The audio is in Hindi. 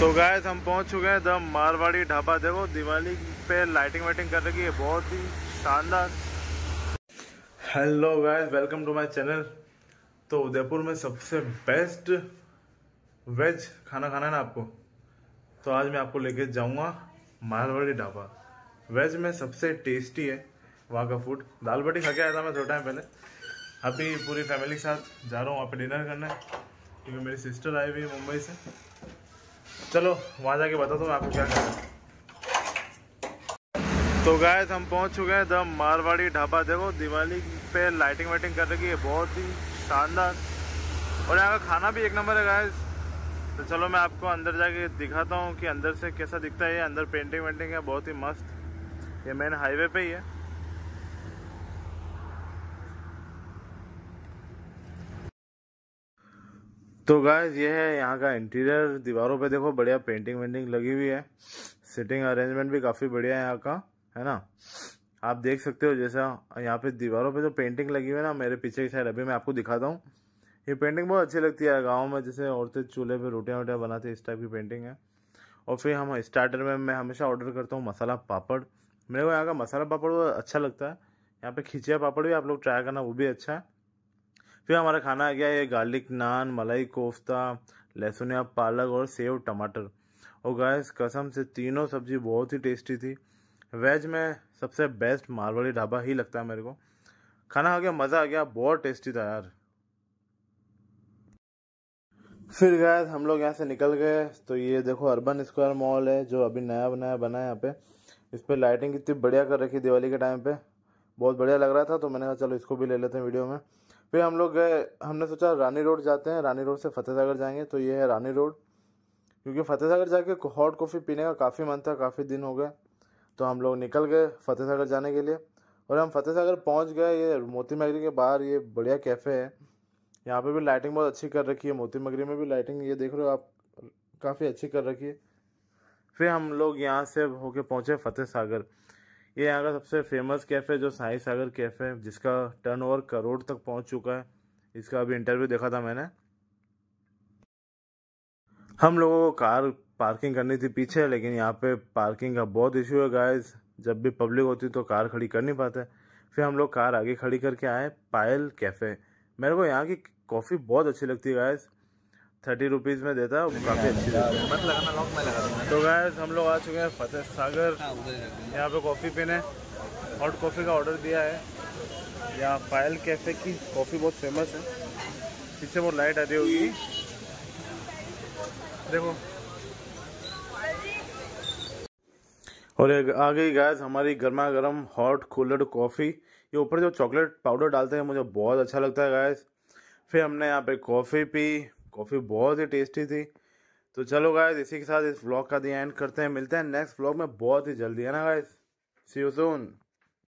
तो गाय हम पहुंच चुके हैं दम मारवाड़ी ढाबा देखो दिवाली पे लाइटिंग वाइटिंग कर रखी है बहुत ही शानदार hello guys welcome to my channel तो उदयपुर में सबसे बेस्ट वेज खाना खाना है ना आपको तो आज मैं आपको लेके जाऊंगा मारवाड़ी ढाबा वेज में सबसे टेस्टी है वहाँ का फूड दाल बाटी खा के आया था मैं थोड़ा टाइम पहले अभी पूरी फैमिली के साथ जा रहा हूँ वहाँ पर डिनर करने क्योंकि मेरी सिस्टर आई हुई है मुंबई से चलो वहाँ जाके बताता मैं आपको क्या करना तो गाय हम पहुँच चुके हैं द मारवाड़ी ढाबा देखो दिवाली पे लाइटिंग वाइटिंग कर रखी है बहुत ही शानदार और यहाँ का खाना भी एक नंबर है गाय तो चलो मैं आपको अंदर जाके दिखाता हूँ कि अंदर से कैसा दिखता है अंदर पेंटिंग वेंटिंग है बहुत ही मस्त ये मेन हाईवे पे ही है तो गायज ये है यहाँ का इंटीरियर दीवारों पे देखो बढ़िया पेंटिंग वेंटिंग लगी हुई है सिटिंग अरेंजमेंट भी काफ़ी बढ़िया है यहाँ का है ना आप देख सकते हो जैसा यहाँ पे दीवारों पे जो तो पेंटिंग लगी हुई है ना मेरे पीछे की साइड अभी मैं आपको दिखाता हूँ ये पेंटिंग बहुत अच्छी लगती है गाँव में जैसे औरतें चूल्हे पर रोटियाँ वोटियाँ बनाती इस टाइप की पेंटिंग है और फिर हम स्टार्टर में मैं हमेशा ऑर्डर करता हूँ मसाला पापड़ मेरे को यहाँ का मसाला पापड़ अच्छा लगता है यहाँ पर खिंचिया पापड़ भी आप लोग ट्राई करना वो भी अच्छा है फिर हमारा खाना आ गया ये गार्लिक नान मलाई कोफ्ता लहसुन या पालक और सेव टमाटर और गैस कसम से तीनों सब्जी बहुत ही टेस्टी थी वेज में सबसे बेस्ट मारवाड़ी ढाबा ही लगता है मेरे को खाना आ गया मज़ा आ गया बहुत टेस्टी था यार फिर गैस हम लोग यहाँ से निकल गए तो ये देखो अर्बन स्क्वायर मॉल है जो अभी नया बनाया बना है यहाँ पे इस पर लाइटिंग कितनी बढ़िया कर रखी दिवाली के टाइम पे बहुत बढ़िया लग रहा था तो मैंने कहा चलो इसको भी ले लेते हैं वीडियो में फिर हम लोग गए हमने सोचा रानी रोड जाते हैं रानी रोड से फतेह सागर जाएंगे तो ये है रानी रोड क्योंकि फतेह सागर जाके हॉट कॉफ़ी पीने का काफ़ी मन था काफ़ी दिन हो गए तो हम लोग निकल गए फतेह सागर जाने के लिए और हम फतेह सागर पहुँच गए ये मोती मगरी के बाहर ये बढ़िया कैफ़े है यहाँ पर भी लाइटिंग बहुत अच्छी कर रखी है मोती मगरी में भी लाइटिंग ये देख रहे हो आप काफ़ी अच्छी कर रखी है फिर हम लोग यहाँ से होके पहुँचे फतेह सागर ये यहाँ का सबसे फेमस कैफ़े जो साई सागर कैफ़े है जिसका टर्नओवर करोड़ तक पहुँच चुका है इसका अभी इंटरव्यू देखा था मैंने हम लोगों को कार पार्किंग करनी थी पीछे लेकिन यहाँ पे पार्किंग का बहुत इशू है गाइस जब भी पब्लिक होती तो कार खड़ी कर नहीं पाते फिर हम लोग कार आगे खड़ी करके आए पायल कैफ़े मेरे को यहाँ की कॉफ़ी बहुत अच्छी लगती है गायस थर्टी रुपीज़ में देता है काफ़ी अच्छी मत लगाना लॉक में लगा दूँगा तो गाय हम लोग आ चुके हैं फतेह सागर हाँ, यहाँ पे कॉफ़ी पीने हॉट कॉफ़ी का ऑर्डर दिया है यहाँ पायल कैफ़े की कॉफ़ी बहुत फेमस है पीछे बहुत लाइट आ रही होगी देखो और ये आ गई गैस हमारी गर्मा गर्म हॉट कूलर कॉफ़ी ये ऊपर जो चॉकलेट पाउडर डालते हैं मुझे बहुत अच्छा लगता है गैस फिर हमने यहाँ पे कॉफ़ी पी कॉफ़ी बहुत ही टेस्टी थी तो चलो गाय इसी के साथ इस ब्लॉग का दी एंड करते हैं मिलते हैं नेक्स्ट ब्लॉग में बहुत ही जल्दी है ना गाय सी यू सून